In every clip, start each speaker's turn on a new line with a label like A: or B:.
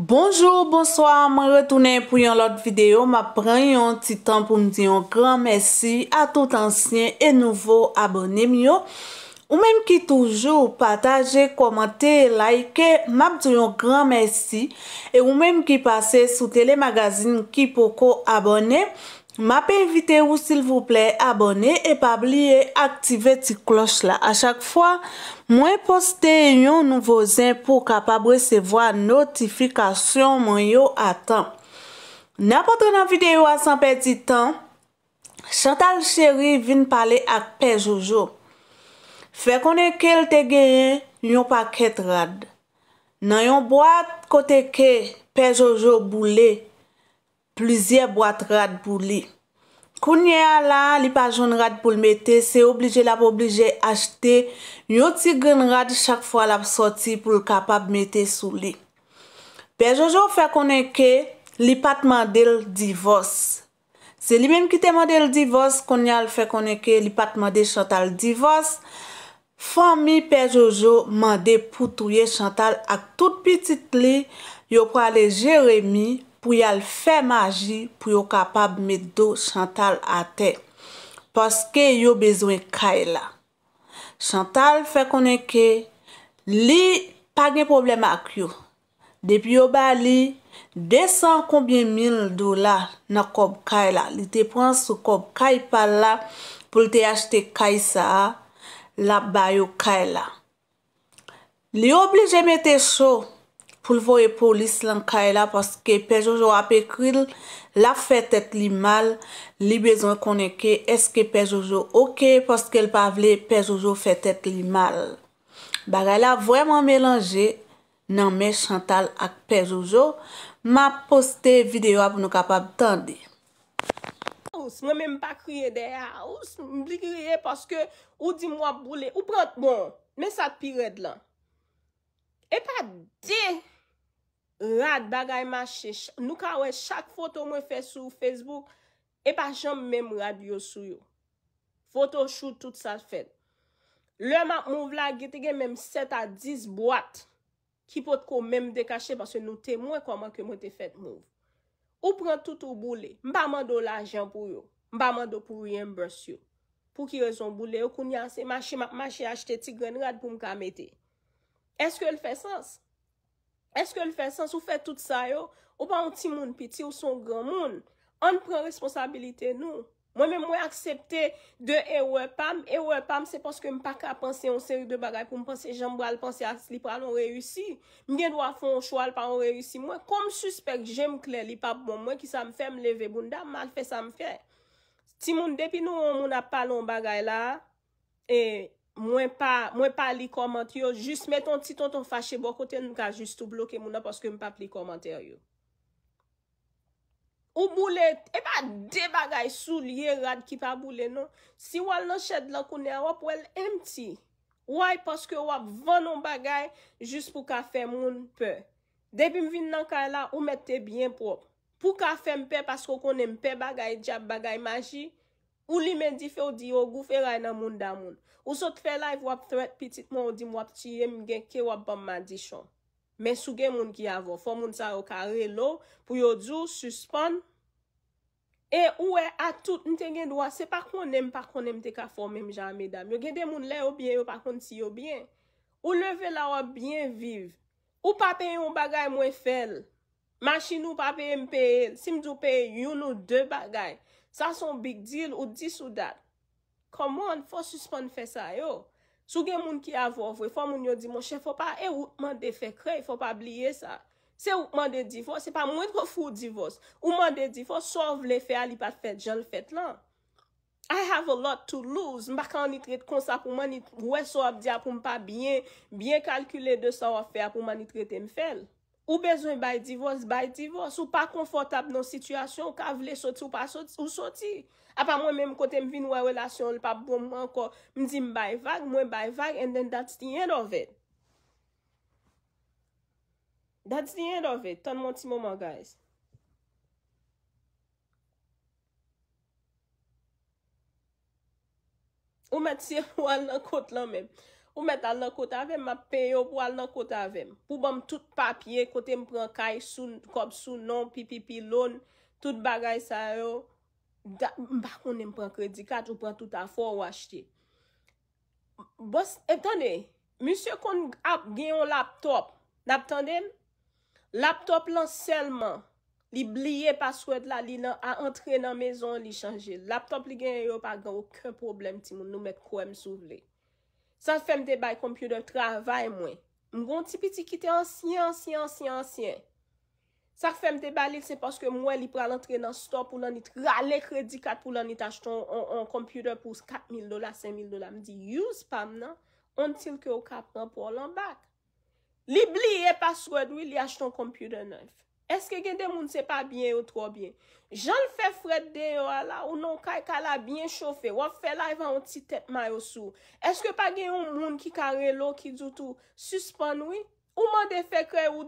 A: Bonjour, bonsoir, mwen retounen pou yon lot videyo. Ma pren yon titan pou mwen diyon gran mersi a tout ansyen e nouvo abonem yo. Ou menm ki toujou pataje, komante, laike, map diyon gran mersi. E ou menm ki pase sou telemagazin ki poko abone, map evite ou sil vouple abone e pabliye aktive ti kloch la. A chak fwa, mwen poste yon nouvo zin pou kapab resevo a notifikasyon mwen yo atan. N apotre nan videyo asan peti tan, Chantal cheri vin pale ak pe Jojo. Fè konen ke l te genyen yon paket rad. Nan yon boate kote ke pe Jojo boule, plizye boate rad boule. Kounye ala li pa joun rad pou l mette, se oblije la pou oblije achete, yon ti gren rad chak fwa la soti pou l kapab mette sou li. Pe Jojo fè konen ke li pat mandel divos. Se li men kite mandel divos, konye al fè konen ke li pat mandel chantal divos, Fonmi pe Jojo mande pou touye Chantal ak tout pitit li yo prale Jeremie pou yal fe maji pou yo kapab met do Chantal ate. Poske yo bezwen kay la. Chantal fe konenke li pagen problem ak yo. Depi yo bali, desan konbien mil dola nan kob kay la. Li te pran sou kob kay pala pou li te achte kay sa a. la bayo kaya la. Li oblije mette chou pou l voye polis lan kaya la paske Pejoujou ap ekwil la fetet li mal li bezon koneke eske Pejoujou oke paske l pa vle Pejoujou fetet li mal. Bagay la vwèman melange nan men Chantal ak Pejoujou ma poste videyo ap nou kapab
B: tendi. Mwen menm pa kriye dera, ou mbli kriye paske ou di mwa boule, ou prote bon, men sat pi red lan. E pa di rad bagay manche, nou ka we chak foto mwen fe sou Facebook, e pa jom menm radio sou yo. Foto shoot tout sa fet. Le mank mouv la gite gen menm 7 a 10 boat ki pot kon menm dekache paske nou temwe kwa mwen ke mwen te fet mouv. Ou pren tout ou boule, mba mando la ajan pou yo, mba mando pou reimburse yo. Pou ki rezon boule, ou koun yase, mache mache achete ti gren rad pou mka meti. Eske ou l fè sens? Eske ou l fè sens? Ou fè tout sa yo? Ou pa ou ti moun piti, ou son gran moun? On pren responsabilite nou. Mwen mwen mwen aksepte de ewe pam, ewe pam se poske mwen pa ka panse yon seri de bagay pou mwen panse jambwal, panse asli pral, mwen reyusi. Mwen gen dwa fon chowal pa mwen reyusi mwen. Kom suspect jen mwen kler li pap bon mwen ki sa m fe mleve bunda, mwen al fe sa m fe. Ti mwen depi nou mwen apal yon bagay la, e mwen pali komant yo, jist met ton titon ton fache bokote mwen ka jist ou bloke mwen aposke mwen pap li komant yo. Ou boule, e pa de bagay sou liye rad ki pa boule non. Si wale nan shed lakounen wap, wale empty. Wai, paske wap vanon bagay, jist pou ka fe moun pe. Debim vin nan ka la, ou mette bien prop. Pou ka fe mpe, paske konen pe bagay jab, bagay maji, ou li men di fe, ou di yo oh, gu fe ray nan moun da moun. Ou sot fe la, wap threat pitit moun, ou di mwap tiye mgen ke wap ban mandi chan. Men sou gen moun ki avon. Fon moun sa yo kare lo pou yo djou suspon. E ou e atout nte gen dwa. Se pa konen pa konen te ka fon menm jan medan. Yo gen den moun le yo byen yo pa konen si yo byen. Ou leve la wap byen viv. Ou pa pey yon bagay mwen fel. Mashi nou pa pey mpey. Simdou pey yon ou de bagay. Sa son big deal ou dis ou dat. Koman fos suspon fey sa yo. Sou gen moun ki avou avwe, fò moun yo di, moun che fò pa, e ou moun de fe kre, fò pa bliye sa. Se ou moun de divos, se pa moun etro fò divos, ou moun de divos, sou avle fe alipat fet, jol fet lan. I have a lot to lose, mbak an itret konsa pou moun itret, wè sou ap di ap pou mpa bien, bien kalkule de sou ap fe ap pou moun itret em fel. Ou bezwen bay divos, bay divos. Ou pa konfortab nan sityasyon, ou ka vle soti, ou pa soti, ou soti. A pa mwen men mkote m vin wè relasyon, l pa bom mwen anko, m di m bay vag, mwen bay vag, and then that's the end of it. That's the end of it. Ton mwanti mwoma guys. Ou mwen ti wè lankot lan men. pou met al nan kota avèm, ma peyo pou al nan kota avèm. Pou bom tout papye, kote m pran kay, sou, kop sou, non, pi, pi, pi, lon, tout bagay sa yo. Da, m bakon m pran kredikat, ou pran tout afor wachti. Bos, etanè, misyo kon ap genyon laptop, naptanè, laptop lan selman, li blye paswet la, li nan a entre nan mezon, li chanje. Laptop li genyo, pa genyo kwen problem ti moun, nou met kwen m souvle. San fèm de bay kompyou de travay mwen. Mwen ti piti ki te ansyen, ansyen, ansyen, ansyen. San fèm de bay li, se paske mwen li pral antre nan store pou nan li trale kredi kat pou nan li tach ton kompyou de pou 4.000 dola, 5.000 dola. Mdi, you spam nan, ontil ke o 4.000 pou o lan bak. Li bli, e pa sredou, wi li ach ton kompyou de neuf. Eske gen de moun se pa biye ou tro biye? Jan fè fred de yo ala ou nou kaj kala biye chofè. Waf fè la yon ti tep mayo sou. Eske pa gen yon moun ki kare lo ki djoutou? Suspon oui? Ou mande fè kre ou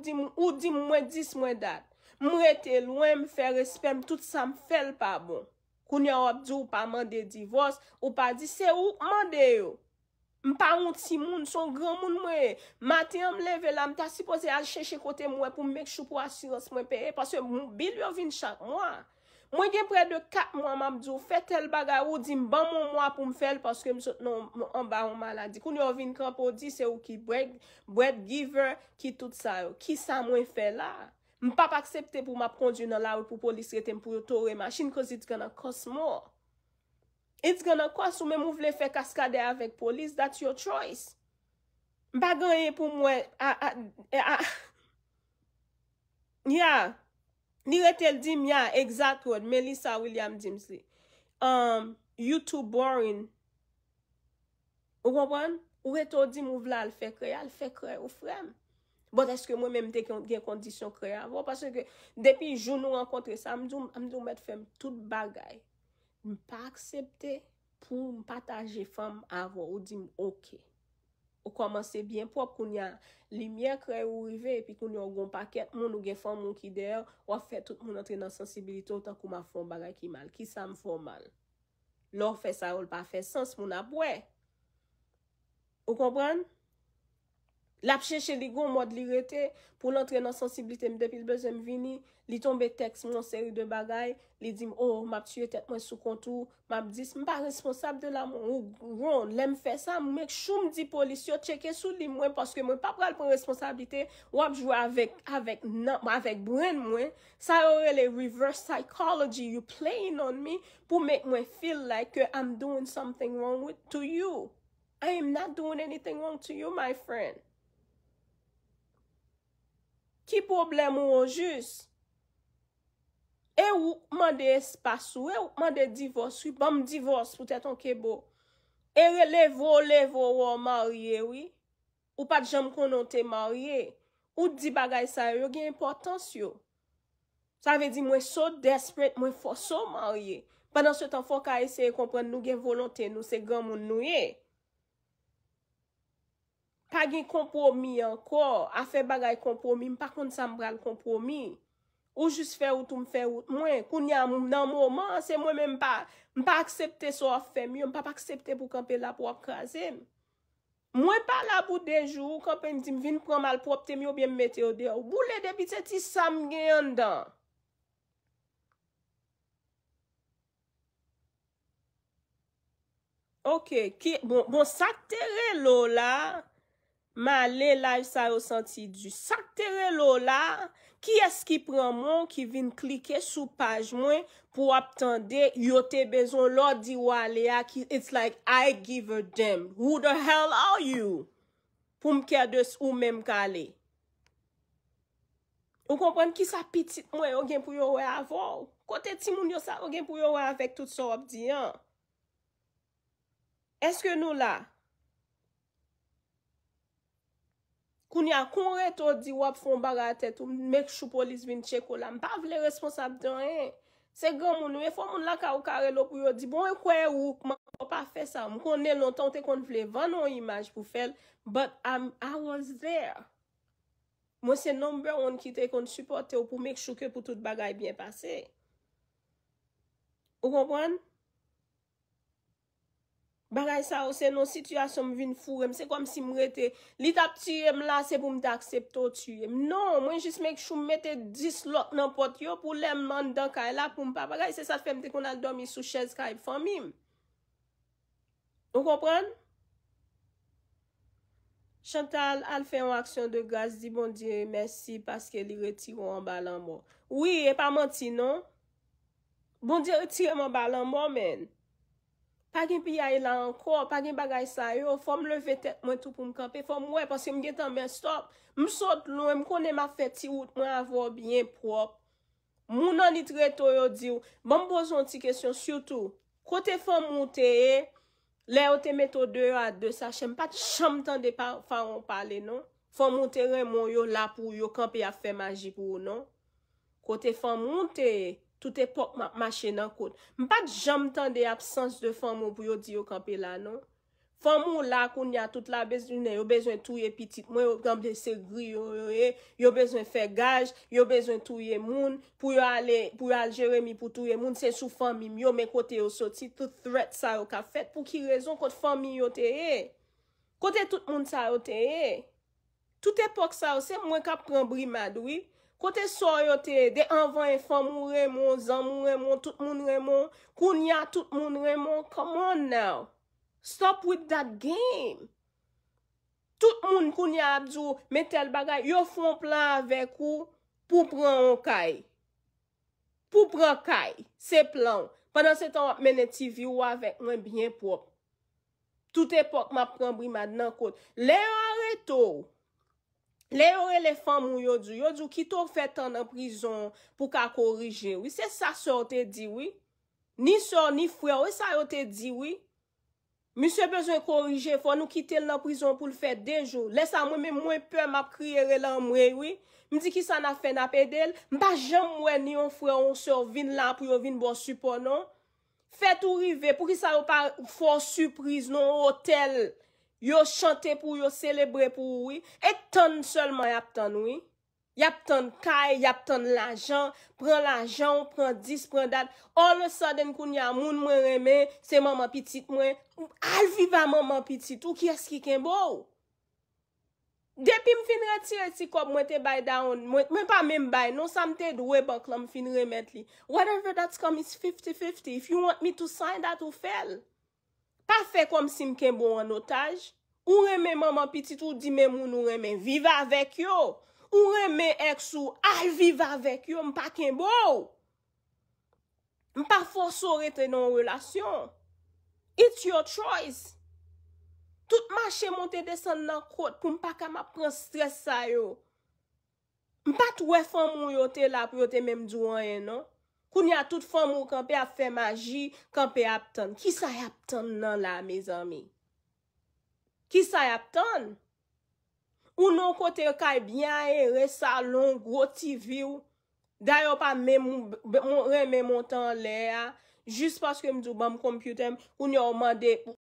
B: di mwen dis mwen dat? Mwen te lwen mwen fè respèm tout sa mwen fèl pa bon. Koun ya wap di ou pa mande divos ou pa di se ou mande yo. M pa ont si moun, son gran moun mwen, mati an m leve la, m ta sipose al cheche kote mwen pou m mek chupo asirans mwen pere, paswe m bil yo vin chak, mwen gen pre de kat mwen m amdou, fe tel baga ou, di m ban moun mwen pou m fel, paswe m sot nan m baron maladi, koun yo vin krap ou, di se ou ki bread giver, ki tout sa yo, ki sa mwen fel la. M pa pa aksepte pou m ap kondi nan la ou pou polis retenm pou yo tore masin, kouzit kona kos mò. It's gonna cost ou mè mou vle fè kaskade avèk polis. That's your choice. Bagan yè pou mwen. Yeah. Ni rete l di mwen. Yeah, exact word. Melissa William James Lee. Um, you too boring. Ou wap wèn? Ou rete ou di mou vle al fè kreya. Al fè kreya ou fwèm. But bon, eske mwen mè mwen teke gen kondisyon kreya. Depi joun nou an kontre sa, amdou mwen fwèm tout bagay. M pa aksepte pou m pataje fam avwa ou di m okey. Ou komanse byen pop koun ya limye kre ou rive epi koun yo goun paket moun ou gen fam moun ki der ou a fè tout moun atre nan sensibilite ou tan kou m a fòm bagay ki mal. Ki sa m fòm mal. Lò fè sa ou l pa fè sens moun apwe. Ou kompran? Lap chè chè li gò mò d'liretè pou l'antre nan sensibilitè m depil bezè m vini, li tombe teks m yon seri de bagay, li dim, oh, map chè yon tèt mwen sou kontou, map dis, m pa responsab de la m, ou, ron, lèm fè sa, m mek chou m di polis yo, chè ke sou li mwen, paske m wè pa pral pou responsabilitè, wap jwa avèk, avèk nan, avèk bwen mwen, sa yore le reverse psychology you playing on me pou mek mwen feel like I'm doing something wrong to you. I am not doing anything wrong to you, my friend. Ki problem ou ou jus? E ou mande espas ou? E ou mande divos? Ou bamb divos pou tè ton kebo? E relevo, levevo ou ou marye ou? Ou pat jom konon te marye? Ou di bagay sa yo gen importans yo? Sa ve di mwen so desperate, mwen foso marye. Pendan se tan fok a eseye kompren nou gen volante nou se gaman nou ye. pa gen kompromi ankor, a fe bagay kompromi, m pa konti sa m bral kompromi, ou jis fe wout ou m fe wout, mwen, koun yam m nan mouman, se mwen men m pa, m pa aksepte so a fe, mwen m pa aksepte pou kante la pou ap kaze, mwen pa la bout de jou, kante m di m vin pran mal pou ap te, m yo bie m mete o de, wou le debite ti sa m gen yon dan. Ok, ki, bon, bon, sa tere lo la, Ma le laj sa yo santi di. Sak te re lo la. Ki es ki pran moun ki vin klike sou paj moun. Po aptande yo te bezon lo di wale ya. It's like I give a damn. Who the hell are you? Po m kèr de sou mèm ka le. Ou kompren ki sa pitit mwen ogen pou yo wè avon. Kote ti moun yo sa ogen pou yo wè avèk tout sa wap di an. Eske nou la? Koun ya kon re to di wap fon baga a tet ou mèk chou polis vin chek ou la. M pa vle responsab den e. Eh. Se gen moun ou e fwa moun la ka ou kare lo pou yo di bon e kwen ou m pa fe sa. M kon ne lontante kon vle van nou imaj pou fel. But I was there. Mwen se nombe an ki te kon supporte ou pou mèk chou ke pou tout bagay bien pase. Ou kompwen? Baray sa ou se non, si tu a som vin furem, se kom si mwete, li tap tiyem la, se pou m da aksepto tiyem. Non, mwen jist menk chou mette 10 lot nan pot yo pou lem man dan ka e la pou m pa. Baray se sa fem de kon al domi sou chèz ka e famim. Ou kompran? Chantal al fe an aksyon de gaz, di bon diye, mersi, paske li retiro an balan mo. Ouye, e pa manti, non? Bon diye, retiro an balan mo, men. Pa gen pi a y la anko, pa gen bagay sa yo, fòm le ve tek mwen tou pou mkanpe, fòm wè paske mge tanben stop, msot lò, mkone ma feti wout mwen avò byen prop. Moun an itre to yo diw, mwen bozon ti kesyon syoutou, kote fòm mwote e, le yo te meto 2 a 2 sa, chen pati chanm tan de pa fòm pale, non? Fòm mwote re mwen yo la pou yo kanpe ya fe magi pou, non? Kote fòm mwote e. Tout epok m ap mache nan kout. M pa jom tan de absans de fomo pou yo di yo kampe la, non? Fomo la koun ya tout la bezine, yo bezwen touye pitit. Mwen yo gamble ser gri, yo yo yo yo yo yo yo yo yo yo yo yo yo. Yo bezwen fe gaj, yo bezwen touye moun. Pou yo aljere mi pou touye moun, se sou fomi, myo men kote yo soti. Tout threat sa yo ka fet pou ki rezon kote fomi yo te e. Kote tout moun sa yo te e. Tout epok sa yo se mwen kap kranbri madwi. Kote sor yote, de anvan yon e fan mou remon, zan mou remon, tout moun remon, koun ya tout moun remon, come on now. Stop with that game. Tout moun koun ya abzou, metel bagay, yo fon plan avek ou pou pran on kay. Pou pran kay, se plan. Panan se tan wap menen TV ou avek, mwen byen pop. Tout epok ma pran bri mad nan kote. Le an reto ou. Le yon elefant moun yon djou, yon djou ki tou fè tan nan prizon pou ka korije, wè se sa sò te di wè? Ni sò, ni fò, wè sa yon te di wè? Mwen se bezon korije, fò nou kite l nan prizon pou l fè de jò. Lè sa mwen mwen mwen pè m ap kriye l an mwen wè, wè. Mwen di ki sa nan fè nan pè del, mwen pa jèm mwen ni yon fò, yon sò vin lan pou yon vin bon supo, non? Fè tou rive pou ki sa yon pa fò suprise, non hotel. Yo chante pou, yo celebre pou, oui. Et ton selman yap ton, oui. Yap ton kay, yap ton lajan, pran lajan, pran dis, pran dat. All the sudden, koun ya moun mwen reme, se maman pitit mwen, al viva maman pitit, ou kyes ki ken bo? Depi m fin retire si kop mwen te bay daon, mwen pa mwen bay, nou sa mte dwe bak la m fin remet li. Whatever that's come is 50-50. If you want me to sign that, ou fel? Pa fe kom si m kembo an otaj, ou reme maman pitit ou di men moun ou reme viva vek yo, ou reme ex ou ay viva vek yo, m pa kembo ou. M pa foso rete nan relasyon. It's your choice. Tout ma che monte desen nan kote pou m pa ka ma pren stres sa yo. M pa tou wefan moun yo te la pou yo te men mdouan eno. Kouni a tout fomou kanpe a fe maji, kanpe a aptan. Ki sa a aptan nan la, me zanmi? Ki sa a aptan? O nou kote ka e byan e, re salon, gro ti viu. Dayo pa reme montan le a. Jist paske mdou bam kompyutem, kouni a omande pou.